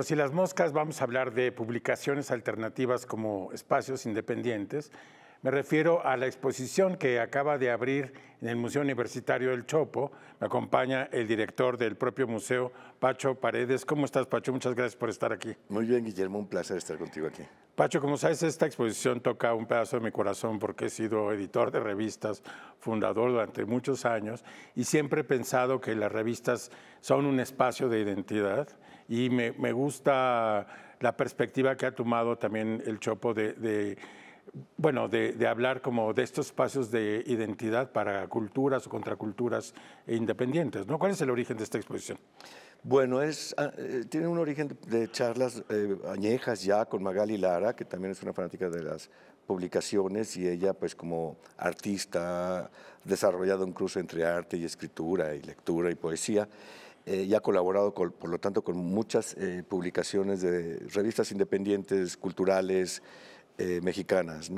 Por si las moscas, vamos a hablar de publicaciones alternativas como espacios independientes. Me refiero a la exposición que acaba de abrir en el Museo Universitario del Chopo. Me acompaña el director del propio museo, Pacho Paredes. ¿Cómo estás, Pacho? Muchas gracias por estar aquí. Muy bien, Guillermo. Un placer estar contigo aquí. Pacho, como sabes, esta exposición toca un pedazo de mi corazón porque he sido editor de revistas, fundador durante muchos años y siempre he pensado que las revistas son un espacio de identidad y me, gusta la perspectiva que ha tomado también el Chopo de, bueno, de, hablar como de estos espacios de identidad para culturas o contraculturas independientes. ¿no? ¿Cuál es el origen de esta exposición? Bueno, es, ah, eh, tiene un origen de charlas eh, añejas ya con Magali Lara, que también es una fanática de las publicaciones y ella pues como artista ha desarrollado un cruce entre arte y escritura y lectura y poesía. Eh, y ha colaborado, por lo tanto, con muchas eh, publicaciones de revistas independientes, culturales, eh, mexicanas.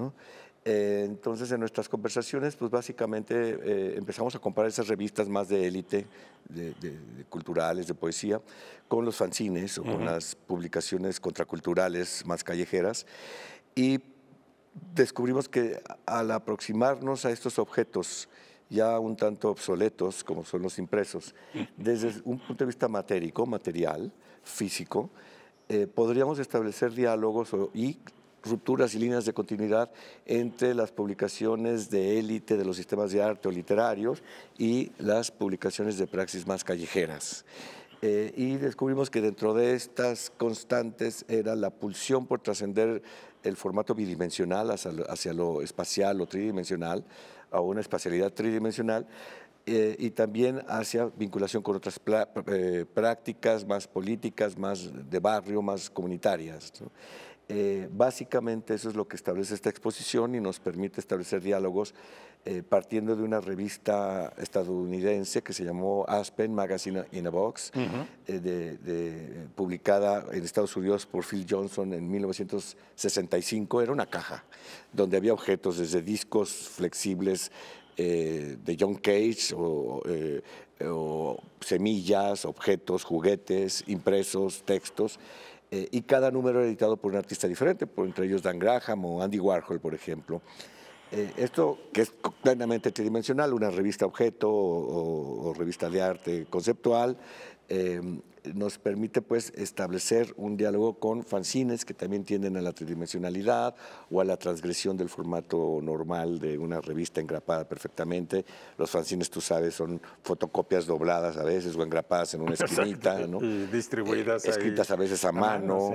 entonces, en nuestras conversaciones, pues básicamente empezamos a comparar esas revistas más de élite, de, culturales, de poesía, con los fanzines o con las publicaciones contraculturales más callejeras. Y descubrimos que al aproximarnos a estos objetos, ya un tanto obsoletos como son los impresos. Desde un punto de vista matérico, material, físico, eh, podríamos establecer diálogos y rupturas y líneas de continuidad entre las publicaciones de élite de los sistemas de arte o literarios y las publicaciones de praxis más callejeras. Eh, y descubrimos que dentro de estas constantes era la pulsión por trascender el formato bidimensional hacia hacia lo espacial o tridimensional, a una espacialidad tridimensional eh, y también hacia vinculación con otras eh, prácticas más políticas, más de barrio, más comunitarias. Eh, básicamente eso es lo que establece esta exposición y nos permite establecer diálogos eh, partiendo de una revista estadounidense que se llamó Aspen Magazine in a Box, eh, publicada en Estados Unidos por Phil Johnson en 1965. Era una caja donde había objetos desde discos flexibles eh, de John Cage o, semillas, objetos, juguetes, impresos, textos. y cada número era editado por un artista diferente, por entre ellos Dan Graham o Andy Warhol, por ejemplo. Eh, esto que es plenamente tridimensional, una revista objeto o revista de arte conceptual, Em, nos permite pues establecer un diálogo con fanzines que también tienden a la tridimensionalidad o a la transgresión del formato normal de una revista engrapada perfectamente. Los fanzines, tú sabes, son fotocopias dobladas a veces o engrapadas en una esquinita, ¿no? distribuidas. Eh, escritas a veces a, ah, mano.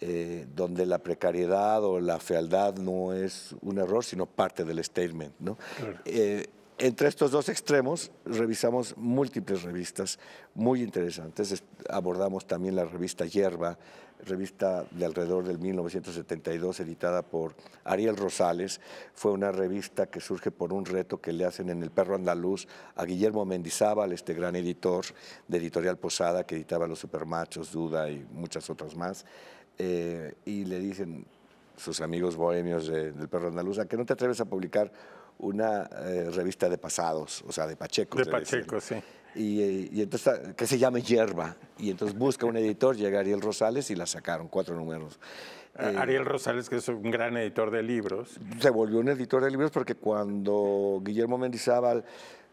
Eh, donde la precariedad o la fealdad no es un error, sino parte del statement. ¿no? Eh, entre estos dos extremos revisamos múltiples revistas muy interesantes. Abordamos también la revista Hierba, revista de alrededor del 1972 editada por Ariel Rosales. Fue una revista que surge por un reto que le hacen en El Perro Andaluz a Guillermo Mendizábal, este gran editor de Editorial Posada que editaba Los Supermachos, Duda y muchas otras más. Eh, y le dicen sus amigos bohemios del Perro Andaluz, ¿a que no te atreves a publicar una eh, revista de pasados, o sea, de Pacheco. De Pacheco, sí. Y, eh, entonces, que se llama Hierba. Y entonces busca un editor, llega Ariel Rosales y la sacaron, cuatro números. Eh, Ariel Rosales, que es un gran editor de libros. Se volvió un editor de libros porque cuando Guillermo Mendizábal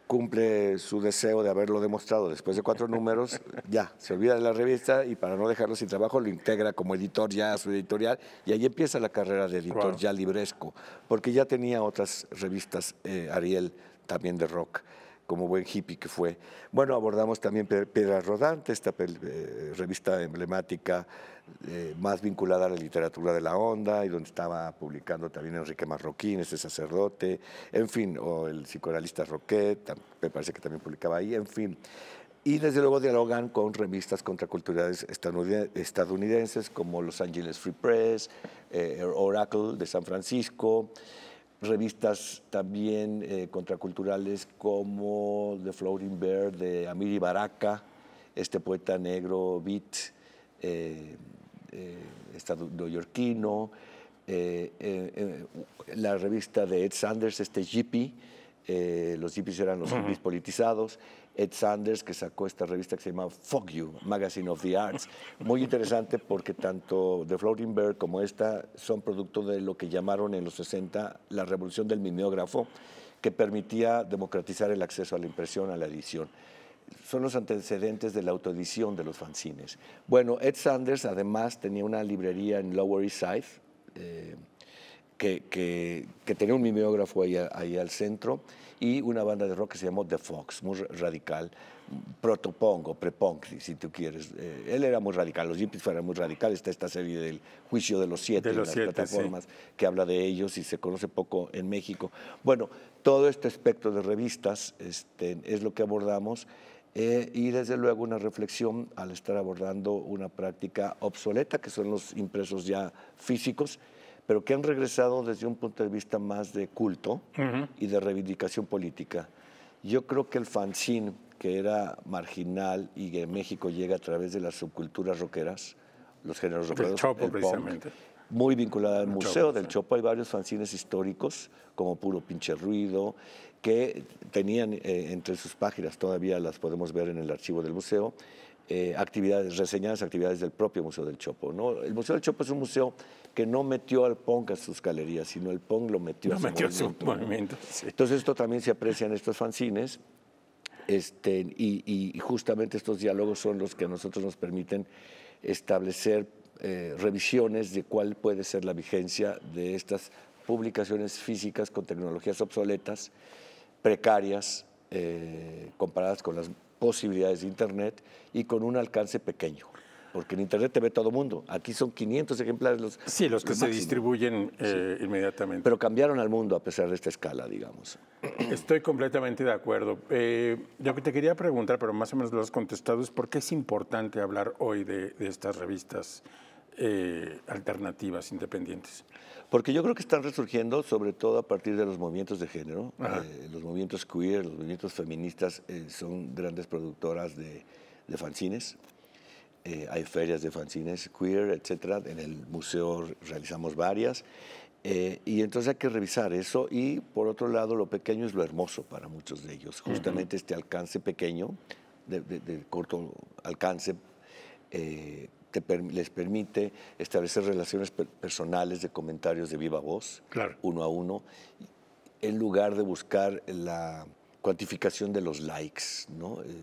cumple su deseo de haberlo demostrado después de cuatro números, ya, se olvida de la revista y para no dejarlo sin trabajo lo integra como editor ya a su editorial y ahí empieza la carrera de editor ya libresco, porque ya tenía otras revistas, eh, Ariel, también de rock como buen hippie que fue. Bueno, abordamos también Piedra Rodante, esta eh, revista emblemática eh, más vinculada a la literatura de la onda y donde estaba publicando también Enrique Marroquín, ese sacerdote, en fin, o el psicoanalista Roquet, me parece que también publicaba ahí, en fin. Y desde luego dialogan con revistas contraculturales estadounidenses como Los Angeles Free Press, eh, Oracle de San Francisco, revistas también eh, contraculturales como The Floating Bear de Amiri Baraka, este poeta negro beat eh eh, eh, eh, la revista de Ed Sanders, este hippie, los hippies eran los hippies politizados, Ed Sanders, que sacó esta revista que se llama Fuck You, Magazine of the Arts. Muy interesante porque tanto The Floating Bird como esta son producto de lo que llamaron en los 60 la revolución del mimeógrafo, que permitía democratizar el acceso a la impresión, a la edición. Son los antecedentes de la autoedición de los fanzines. Bueno, Ed Sanders además tenía una librería en Lower East Side. Eh, que, tenía un mimeógrafo ahí, ahí, al centro y una banda de rock que se llamó The Fox, muy radical, protopongo, prepunk, si tú quieres. Eh, él era muy radical, los Yippies fueron muy radicales, está esta serie del Juicio de los Siete en las plataformas que habla de ellos y se conoce poco en México. Bueno, todo este aspecto de revistas este, es lo que abordamos. Eh, y desde luego una reflexión al estar abordando una práctica obsoleta que son los impresos ya físicos pero que han regresado desde un punto de vista más de culto y de reivindicación política. Yo creo que el fanzine, que era marginal y que en México llega a través de las subculturas roqueras, los géneros roqueros, el chopo, precisamente. muy vinculada al museo del Chopo. Hay varios fanzines históricos, como Puro Pinche Ruido, que tenían eh, entre sus páginas, todavía las podemos ver en el archivo del museo, eh, actividades, reseñadas actividades del propio Museo del Chopo. ¿no? El Museo del Chopo es un museo que no metió al Pong a sus galerías, sino el Pong lo metió, a, su Entonces esto también se aprecia en estos fanzines. Este, y, justamente estos diálogos son los que a nosotros nos permiten establecer eh, revisiones de cuál puede ser la vigencia de estas publicaciones físicas con tecnologías obsoletas, precarias, eh, comparadas con las posibilidades de Internet y con un alcance pequeño. Porque en Internet te ve todo mundo. Aquí son 500 ejemplares los. Sí, los que se distribuyen eh, inmediatamente. Pero cambiaron al mundo a pesar de esta escala, digamos. Estoy completamente de acuerdo. Eh, lo que te quería preguntar, pero más o menos lo has contestado, es por qué es importante hablar hoy de, estas revistas eh, alternativas, independientes. Porque yo creo que están resurgiendo sobre todo a partir de los movimientos de género. Eh, los movimientos queer, los movimientos feministas eh, son grandes productoras de, fanzines. Eh, hay ferias de fanzines queer, etc. En el museo realizamos varias. y entonces hay que revisar eso y por otro lado lo pequeño es lo hermoso para muchos de ellos, justamente este alcance pequeño, de, corto alcance, les permite establecer relaciones personales de comentarios de viva voz, uno a uno, en lugar de buscar la cuantificación de los likes,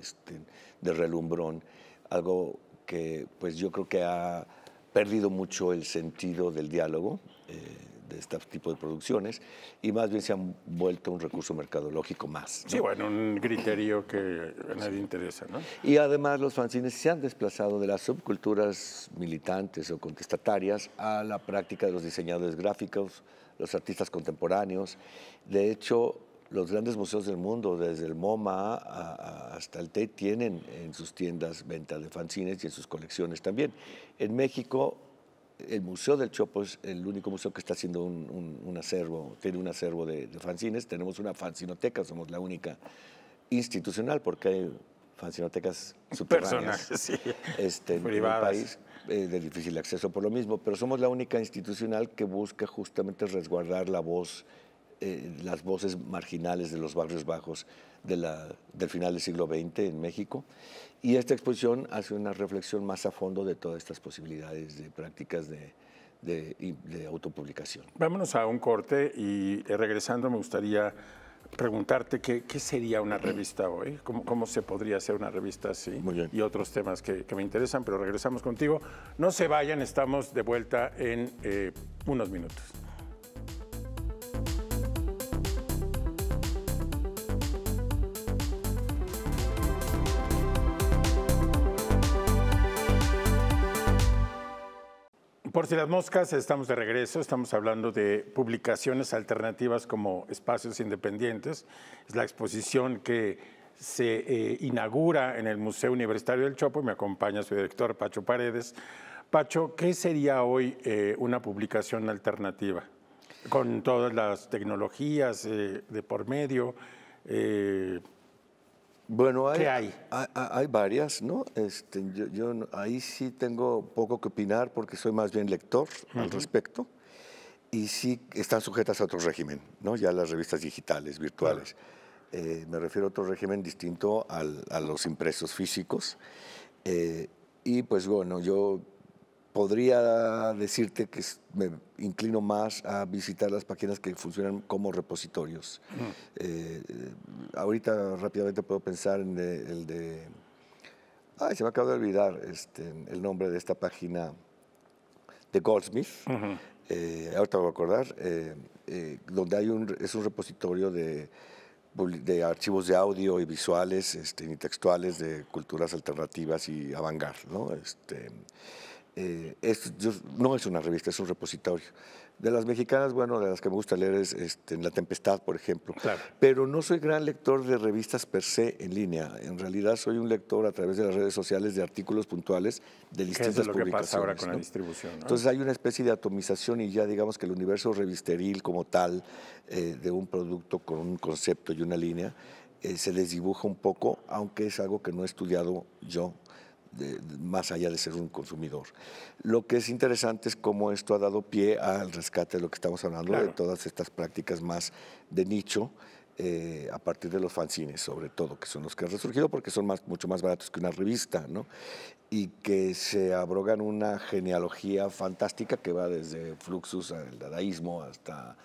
este, de relumbrón, algo que pues yo creo que ha perdido mucho el sentido del diálogo. Eh, de este tipo de producciones y más bien se han vuelto un recurso mercadológico más. Sí, bueno, un criterio que a nadie interesa, Y además los fanzines se han desplazado de las subculturas militantes o contestatarias a la práctica de los diseñadores gráficos, los artistas contemporáneos. De hecho, los grandes museos del mundo, desde el MoMA hasta el e T, tienen en sus tiendas ventas de fanzines y en sus colecciones también. En México el Museo del Chopo es el único museo que está haciendo un, acervo, tiene un acervo de, de, Tenemos una fanzinoteca, somos la única institucional porque hay fanzinotecas subterráneas sí. este, En el país eh, de difícil acceso por lo mismo, pero somos la única institucional que busca justamente resguardar la voz, eh, las voces marginales de los barrios bajos del final del siglo XX en México. Y esta exposición hace una reflexión más a fondo de todas estas posibilidades de prácticas de, autopublicación. Vámonos a un corte y eh, regresando me gustaría preguntarte qué, sería una revista hoy, cómo, cómo, se podría hacer una revista así y otros temas que, me interesan, pero regresamos contigo. No se vayan, estamos de vuelta en eh, unos minutos. Por si las moscas, estamos de regreso, estamos hablando de publicaciones alternativas como Espacios Independientes, es la exposición que se eh, inaugura en el Museo Universitario del Chopo y me acompaña su director Pacho Paredes. Pacho, ¿qué sería hoy eh, una publicación alternativa? Con todas las tecnologías eh, de por medio, bueno, hay, hay? varias, ¿no? Este, yo, ahí sí tengo poco que opinar porque soy más bien lector al respecto y sí están sujetas a otro régimen, ¿no? Ya las revistas digitales, virtuales. Eh, me refiero a otro régimen distinto al, a los impresos físicos. Eh, y pues bueno, yo podría decirte que me inclino más a visitar las páginas que funcionan como repositorios. Eh, ahorita rápidamente puedo pensar en el de... Ay, se me acaba de olvidar este, el nombre de esta página de Goldsmith. Eh, ahorita voy a acordar. Eh, donde hay un, es un repositorio de, archivos de audio y visuales este, y textuales de culturas alternativas y avant ¿no? Este, eh, no es una revista, es un repositorio. De las mexicanas, bueno, de las que me gusta leer es en este, La Tempestad, por ejemplo. Pero no soy gran lector de revistas per se en línea. En realidad soy un lector a través de las redes sociales de artículos puntuales de distintas es lo que pasa ahora con la distribución? Entonces hay una especie de atomización y ya digamos que el universo revisteril como tal eh, de un producto con un concepto y una línea eh, Se les dibuja un poco, aunque es algo que no he estudiado yo más allá de ser un consumidor. Lo que es interesante es cómo esto ha dado pie al rescate de lo que estamos hablando, de todas estas prácticas más de nicho. Eh, a partir de los fanzines, sobre todo, que son los que han resurgido porque son mucho más baratos que una revista, ¿no? Y que se abrogan una genealogía fantástica que va desde Fluxus, al dadaísmo, hasta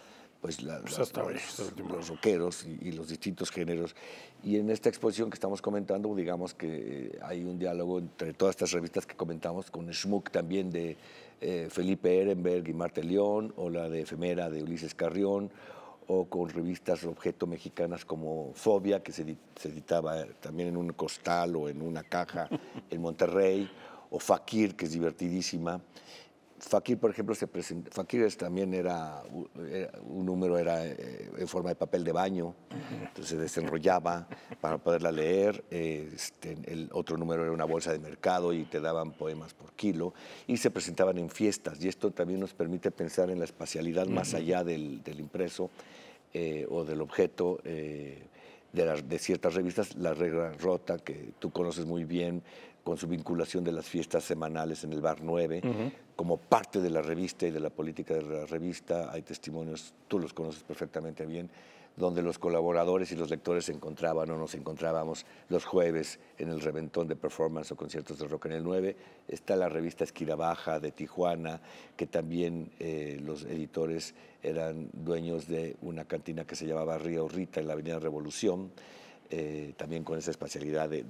pues, pues los, rockeros y, los distintos géneros. Y en esta exposición que estamos comentando, digamos que eh, hay un diálogo entre todas estas revistas que comentamos, con Schmuck también de eh, Felipe Ehrenberg y Marte León, o la de Efemera de Ulises Carrión, o con revistas objeto mexicanas como Fobia, que se, se editaba también en un costal o en una caja en Monterrey, o Fakir, que es divertidísima. Fakir, por ejemplo, se Fakir también era, eh, un número era eh, en forma de papel de baño, entonces se desenrollaba para poderla leer. Este, el otro número era una bolsa de mercado y te daban poemas por kilo y se presentaban en fiestas. Y esto también nos permite pensar en la espacialidad más allá del, impreso eh, o del objeto. De, de, ciertas revistas, La Regla Rota, que tú conoces muy bien, con su vinculación de las fiestas semanales en el Bar 9, como parte de la revista y de la política de la revista. Hay testimonios, tú los conoces perfectamente bien, donde los colaboradores y los lectores se encontraban o nos encontrábamos los jueves en el reventón de performance o conciertos de rock en el 9. Está la revista Esquira Baja de Tijuana, que también eh, los editores eran dueños de una cantina que se llamaba Río Rita en la Avenida Revolución. Eh, también con esa espacialidad de,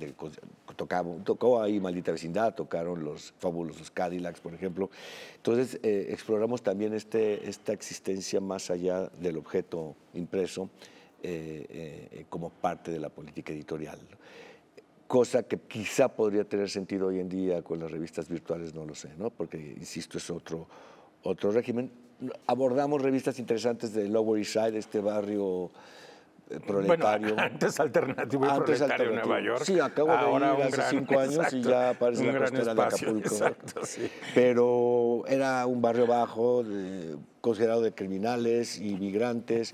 tocaba, tocó ahí Maldita Vecindad, tocaron los fabulosos Cadillacs, por ejemplo. Entonces eh, exploramos también este, esta existencia más allá del objeto impreso eh, como parte de la política editorial. Cosa que quizá podría tener sentido hoy en día con las revistas virtuales, no lo sé, ¿no? porque, insisto, es otro, otro régimen. Abordamos revistas interesantes de Lower East Side, este barrio eh, proletario. Bueno, antes alternativo y antes proletario Nueva York. Sí, acabo Ahora de ir hace gran, cinco años y ya aparece la costera espacio, de Acapulco. Exacto, Pero era un barrio bajo, considerado de criminales y migrantes,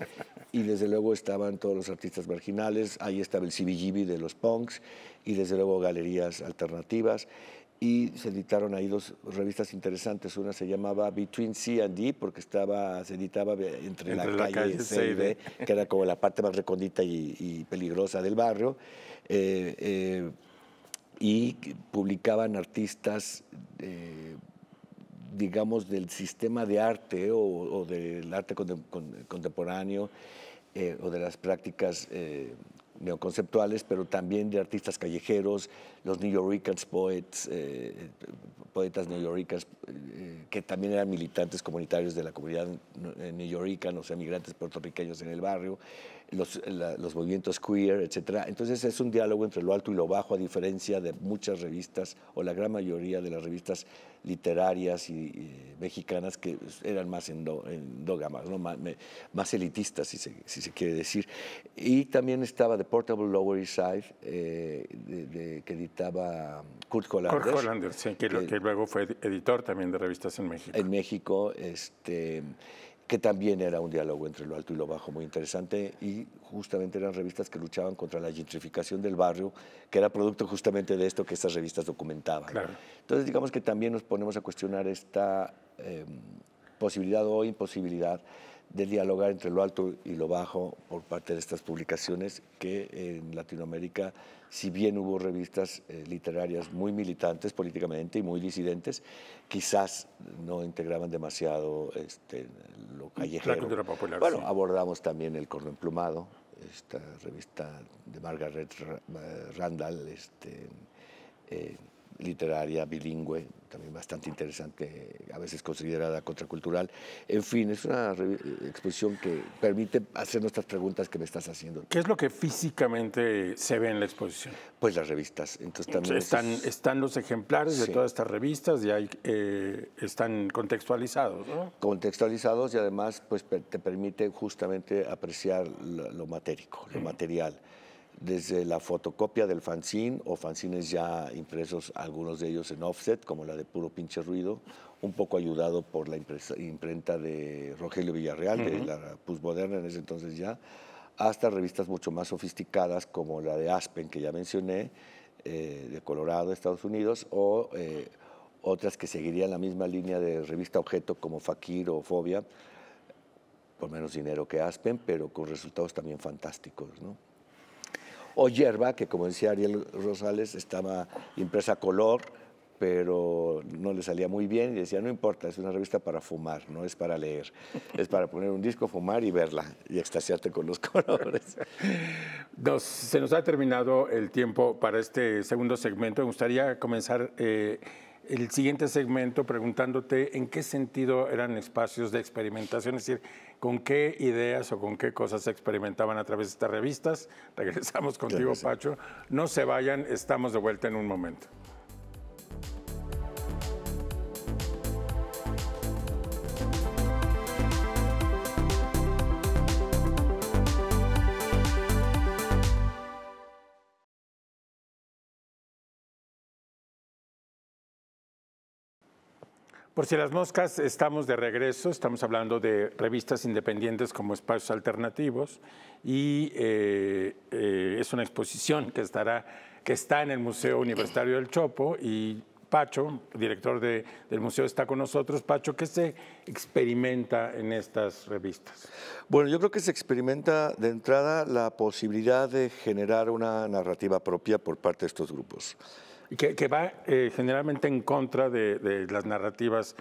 y desde luego estaban todos los artistas marginales. Ahí estaba el CBGB de los punks y desde luego galerías alternativas y se editaron ahí dos revistas interesantes. Una se llamaba Between C and D porque estaba, se editaba entre, la, calle, y C y D, que era como la parte más recondita y, peligrosa del barrio. Eh, eh, y publicaban artistas, eh, digamos, del sistema de arte o, del arte contemporáneo o de las prácticas neoconceptuales, pero también de artistas callejeros, los New Yorkers poets, eh, poetas New eh, que también eran militantes comunitarios de la comunidad eh, York, o sea, migrantes puertorriqueños en el barrio los, movimientos queer, etc. Entonces es un diálogo entre lo alto y lo bajo, a diferencia de muchas revistas o la gran mayoría de las revistas literarias y, eh, mexicanas que eran más endógamas, ¿no? más, más, elitistas, si se, quiere decir. Y también estaba The Portable Lower East Side, eh, de, que editaba Kurt Hollander. Kurt Hollander, sí, que, eh, que, luego fue editor también de revistas en México. En México, este que también era un diálogo entre lo alto y lo bajo muy interesante y justamente eran revistas que luchaban contra la gentrificación del barrio, que era producto justamente de esto que estas revistas documentaban. Entonces digamos que también nos ponemos a cuestionar esta em, posibilidad o imposibilidad de dialogar entre lo alto y lo bajo por parte de estas publicaciones que en Latinoamérica, si bien hubo revistas eh, literarias muy militantes políticamente y muy disidentes, quizás no integraban demasiado este, lo callejero. popular. Bueno, abordamos también El Corno Emplumado, esta revista de Margaret eh, Randall, este, eh, literaria, bilingüe, también bastante interesante, a veces considerada contracultural. En fin, es una eh, exposición que permite hacer nuestras preguntas que me estás haciendo. ¿Qué es lo que físicamente se ve en la exposición? Pues las revistas. Entonces, también pues, están, están los ejemplares de todas estas revistas y eh, están contextualizados, ¿no? Contextualizados y además pues, te permite justamente apreciar lo, matérico, lo mm. material desde la fotocopia del fanzine o fanzines ya impresos, algunos de ellos en offset, como la de Puro Pinche Ruido, un poco ayudado por la imprenta de Rogelio Villarreal, de la Moderna en ese entonces ya, hasta revistas mucho más sofisticadas como la de Aspen, que ya mencioné, eh, de Colorado, Estados Unidos, o eh, otras que seguirían la misma línea de revista objeto como Fakir o Fobia, por menos dinero que Aspen, pero con resultados también fantásticos, ¿no? o hierba, que como decía Ariel Rosales, estaba impresa a color, pero no le salía muy bien y decía, no importa, es una revista para fumar, no es para leer, es para poner un disco, fumar y verla y extasiarte con los colores. Nos, se nos ha terminado el tiempo para este segundo segmento. Me gustaría comenzar eh, el siguiente segmento preguntándote en qué sentido eran espacios de experimentación, es decir, con qué ideas o con qué cosas se experimentaban a través de estas revistas. Regresamos contigo, Pacho. No se vayan, estamos de vuelta en un momento. Por si las moscas, estamos de regreso, estamos hablando de revistas independientes como espacios alternativos y eh, eh, es una exposición que, estará, que está en el Museo Universitario del Chopo y Pacho, director del museo, está con nosotros. Pacho, ¿qué se experimenta en estas revistas? Bueno, yo creo que se experimenta de entrada la posibilidad de generar una narrativa propia por parte de estos grupos que, va eh, generalmente en contra de, las narrativas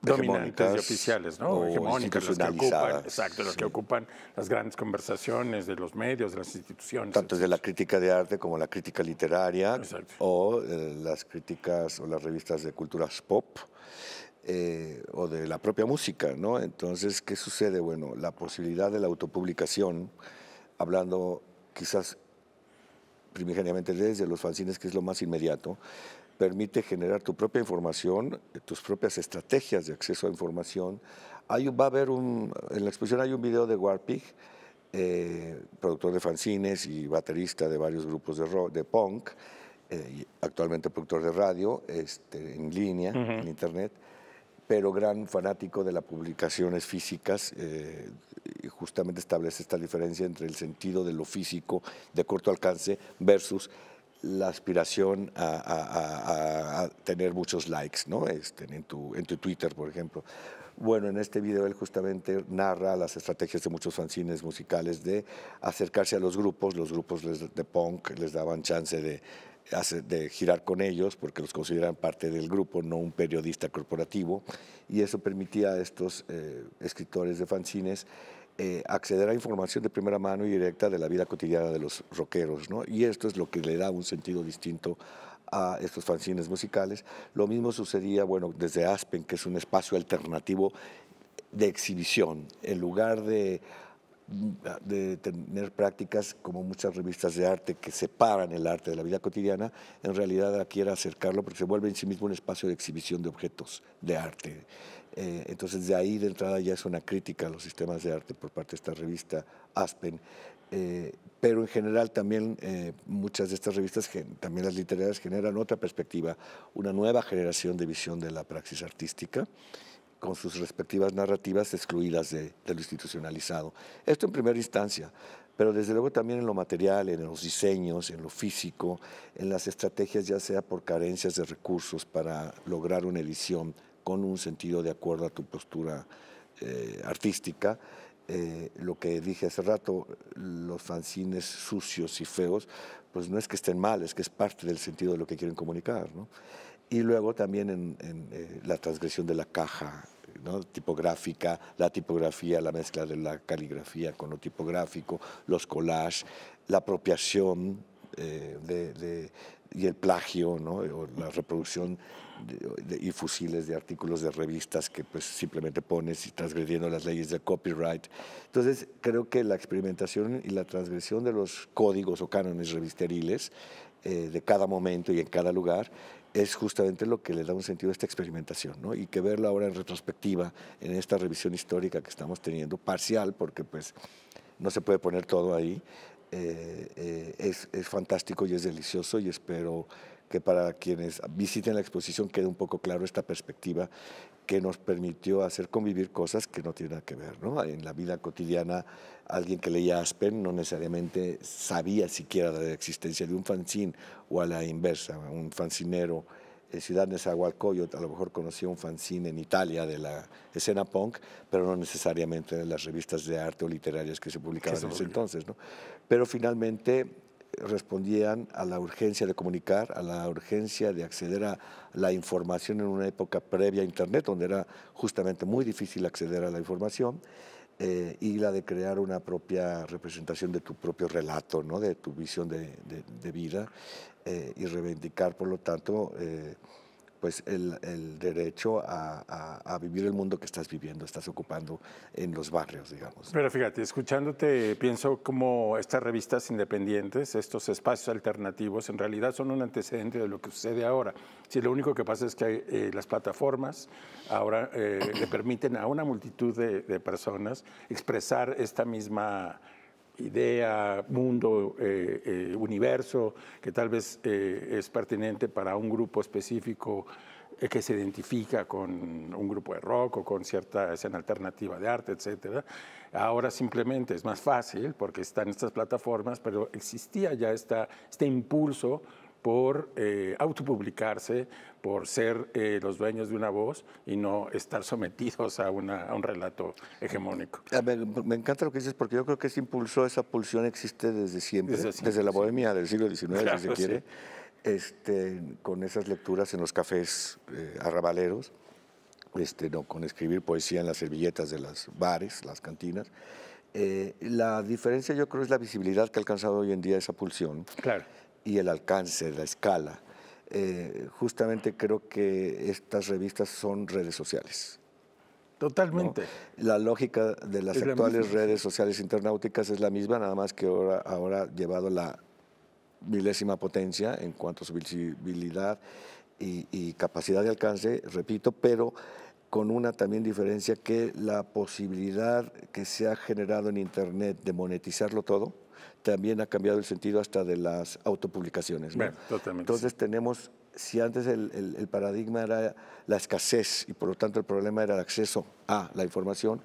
dominantes y oficiales, ¿no? O hegemónicas, que ocupan, exacto, que ocupan las grandes conversaciones de los medios, de las instituciones. Tanto de la crítica de arte como la crítica literaria o eh, las críticas o las revistas de culturas pop. Eh, o de la propia música, ¿no? Entonces, ¿qué sucede? Bueno, la posibilidad de la autopublicación, hablando quizás primigeniamente desde los fanzines, que es lo más inmediato, permite generar tu propia información, tus propias estrategias de acceso a información. Hay, va a haber en la exposición hay un video de Warpig, eh, productor de fanzines y baterista de varios grupos de, de punk, eh, actualmente productor de radio, este, en línea, en internet pero gran fanático de las publicaciones físicas, eh, justamente establece esta diferencia entre el sentido de lo físico de corto alcance versus la aspiración a, tener muchos likes ¿no? Este, en, tu, en tu Twitter, por ejemplo. Bueno, en este video él justamente narra las estrategias de muchos fanzines musicales de acercarse a los grupos. Los grupos de punk les daban chance de, de girar con ellos porque los consideran parte del grupo, no un periodista corporativo, y eso permitía a estos eh, escritores de fanzines eh, acceder a información de primera mano y directa de la vida cotidiana de los rockeros, ¿no? Y esto es lo que le da un sentido distinto a estos fanzines musicales. Lo mismo sucedía, bueno, desde Aspen, que es un espacio alternativo de exhibición, en lugar de de tener prácticas como muchas revistas de arte que separan el arte de la vida cotidiana, en realidad aquí era acercarlo porque se vuelve en sí mismo un espacio de exhibición de objetos de arte. Eh, entonces de ahí de entrada ya es una crítica a los sistemas de arte por parte de esta revista Aspen. Eh, pero en general también eh, muchas de estas revistas, también las literarias, generan otra perspectiva, una nueva generación de visión de la praxis artística con sus respectivas narrativas excluidas de, lo institucionalizado. Esto en primera instancia, pero desde luego también en lo material, en los diseños, en lo físico, en las estrategias, ya sea por carencias de recursos para lograr una edición con un sentido de acuerdo a tu postura eh, artística. Eh, lo que dije hace rato, los fanzines sucios y feos, pues no es que estén mal, es que es parte del sentido de lo que quieren comunicar. ¿no? y luego también en, eh, la transgresión de la caja tipográfica, la tipografía, la mezcla de la caligrafía con lo tipográfico, los collages, la apropiación eh, y el plagio, o la reproducción y fusiles de artículos de revistas que pues, simplemente pones y transgrediendo las leyes de copyright. Entonces, creo que la experimentación y la transgresión de los códigos o cánones revisteriles eh, de cada momento y en cada lugar es justamente lo que le da un sentido a esta experimentación, Y que verlo ahora en retrospectiva, en esta revisión histórica que estamos teniendo, parcial, porque pues no se puede poner todo ahí, eh, eh, es, es, fantástico y es delicioso y espero que para quienes visiten la exposición quede un poco claro esta perspectiva que nos permitió hacer convivir cosas que no tienen nada que ver. ¿no? En la vida cotidiana, alguien que leía Aspen no necesariamente sabía siquiera de la existencia de un fanzine o a la inversa, un fanzinero. En Ciudad a lo mejor conocía un fanzine en Italia de la escena punk, pero no necesariamente de las revistas de arte o literarias que se publicaban en ese entonces. ¿no? Pero finalmente respondían a la urgencia de comunicar, a la urgencia de acceder a la información en una época previa a Internet, donde era justamente muy difícil acceder a la información, eh, y la de crear una propia representación de tu propio relato, ¿no? de tu visión de, vida, eh, y reivindicar, por lo tanto, eh, pues el, derecho a, vivir el mundo que estás viviendo, estás ocupando en los barrios, digamos. Pero fíjate, escuchándote, pienso como estas revistas independientes, estos espacios alternativos, en realidad son un antecedente de lo que sucede ahora. Si lo único que pasa es que eh, las plataformas ahora eh, le permiten a una multitud de, de personas expresar esta misma idea, mundo, eh, eh, universo, que tal vez eh, es pertinente para un grupo específico que se identifica con un grupo de rock o con cierta escena alternativa de arte, etc. Ahora simplemente es más fácil porque están estas plataformas, pero existía ya este impulso por eh, autopublicarse, por ser eh, los dueños de una voz y no estar sometidos a, una, un relato hegemónico. A ver, me encanta lo que dices porque yo creo que ese impulso, esa pulsión existe desde siempre, desde, la bohemia del siglo XIX, si se quiere, este, con esas lecturas en los cafés eh, arrabaleros, este, no, con escribir poesía en las servilletas de los bares, las cantinas. la diferencia yo creo es la visibilidad que ha alcanzado hoy en día esa pulsión. Claro y el alcance, la escala. Eh, justamente creo que estas revistas son redes sociales. Totalmente. La lógica de las actuales redes sociales internauticas es la misma, nada más que ahora, ahora llevado la milésima potencia en cuanto a su visibilidad y capacidad de alcance, repito, pero con una también diferencia que la posibilidad que se ha generado en Internet de monetizarlo todo también ha cambiado el sentido hasta de las autopublicaciones. Entonces tenemos, si antes el, paradigma era la escasez y por lo tanto el problema era el acceso a la información,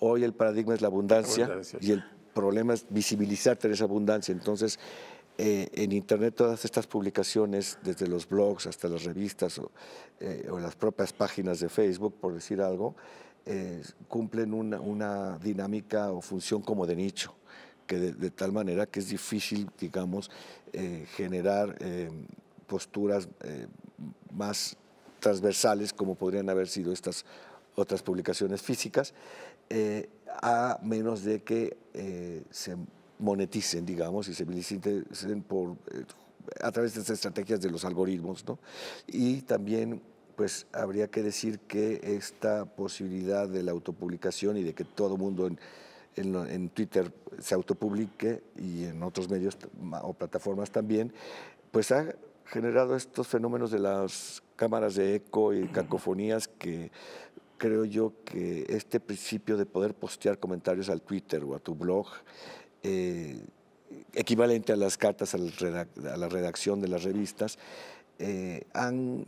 hoy el paradigma es la abundancia, y el problema es visibilizar esa abundancia. Entonces eh, en Internet todas estas publicaciones, desde los blogs hasta las revistas o, eh, las propias páginas de Facebook, por decir algo, eh, cumplen una dinámica o función como de nicho que de, tal manera que es difícil, digamos, eh, generar eh, posturas eh, más transversales como podrían haber sido estas otras publicaciones físicas, a menos de que se moneticen, digamos, y se visiten por, a través de las estrategias de los algoritmos. ¿no? Y también pues habría que decir que esta posibilidad de la autopublicación y de que todo mundo en, en, Twitter se autopublique y en otros medios o plataformas también, pues ha generado estos fenómenos de las cámaras de eco y cacofonías que creo yo que este principio de poder postear comentarios al Twitter o a tu blog, eh, equivalente a las cartas a la, redacción de las revistas, eh, han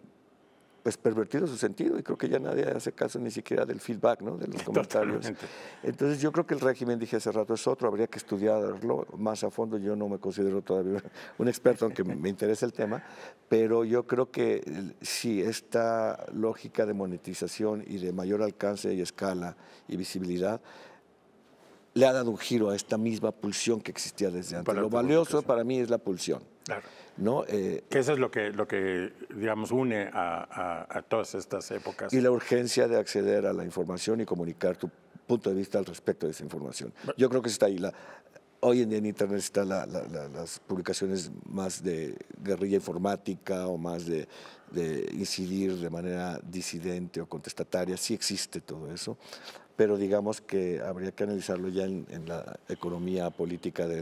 pues pervertido su sentido y creo que ya nadie hace caso ni siquiera del feedback, ¿no? De los comentarios. Entonces yo creo que el régimen, dije hace rato, es otro, habría que estudiarlo más a fondo. Yo no me considero todavía un experto, aunque me interesa el tema, pero yo creo que sí, esta lógica de monetización y de mayor alcance y escala y visibilidad le ha dado un giro a esta misma pulsión que existía desde antes. Lo valioso para mí es la pulsión. Claro. ¿no? Eh, que eso es lo que, lo que digamos, une a, todas estas épocas. Y la urgencia de acceder a la información y comunicar tu punto de vista al respecto de esa información. Yo creo que está ahí. La, hoy en día en Internet están las publicaciones más de guerrilla informática o más de, de incidir de manera disidente o contestataria. Sí existe todo eso pero digamos que habría que analizarlo ya en, la economía política de,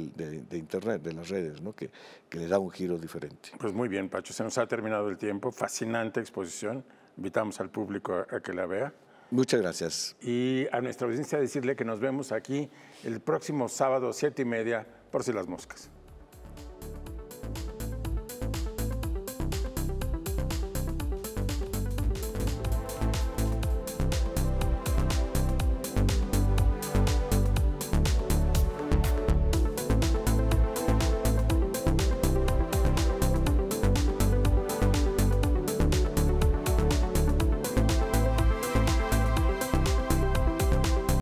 Internet, de las redes, ¿no? que, que le da un giro diferente. Pues muy bien, Pacho, se nos ha terminado el tiempo, fascinante exposición, invitamos al público a, a que la vea. Muchas gracias. Y a nuestra audiencia decirle que nos vemos aquí el próximo sábado, siete y media, por si las moscas.